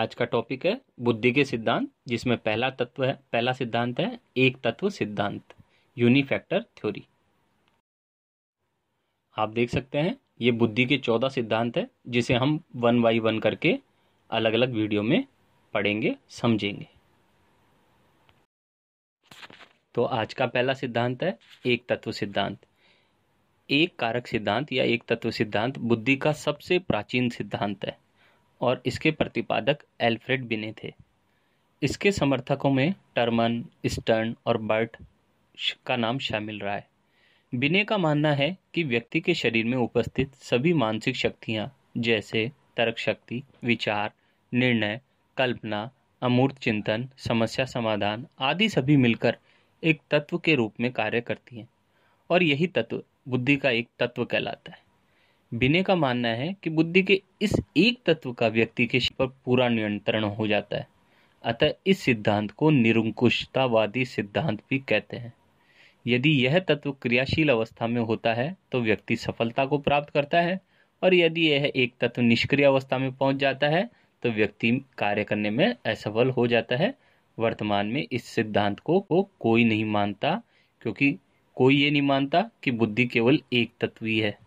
आज का टॉपिक है बुद्धि के सिद्धांत जिसमें पहला तत्व है पहला सिद्धांत है एक तत्व सिद्धांत यूनिफैक्टर थ्योरी आप देख सकते हैं ये बुद्धि के चौदह सिद्धांत है जिसे हम वन बाई वन करके अलग अलग वीडियो में पढ़ेंगे समझेंगे तो आज का पहला सिद्धांत है एक तत्व सिद्धांत एक कारक सिद्धांत या एक तत्व सिद्धांत बुद्धि का सबसे प्राचीन सिद्धांत है और इसके प्रतिपादक एल्फ्रेड बिने थे इसके समर्थकों में टर्मन स्टर्न और बर्ट का नाम शामिल रहा है बिने का मानना है कि व्यक्ति के शरीर में उपस्थित सभी मानसिक शक्तियाँ जैसे तर्क शक्ति विचार निर्णय कल्पना अमूर्त चिंतन समस्या समाधान आदि सभी मिलकर एक तत्व के रूप में कार्य करती हैं और यही तत्व बुद्धि का एक तत्व कहलाता है बिने का मानना है कि बुद्धि के इस एक तत्व का व्यक्ति के पर पूरा नियंत्रण हो जाता है अतः इस सिद्धांत को निरंकुशतावादी सिद्धांत भी कहते हैं यदि यह तत्व क्रियाशील अवस्था में होता है तो व्यक्ति सफलता को प्राप्त करता है और यदि यह एक तत्व निष्क्रिय अवस्था में पहुंच जाता है तो व्यक्ति कार्य करने में असफल हो जाता है वर्तमान में इस सिद्धांत को, को कोई नहीं मानता क्योंकि कोई ये नहीं मानता कि बुद्धि केवल एक तत्व ही है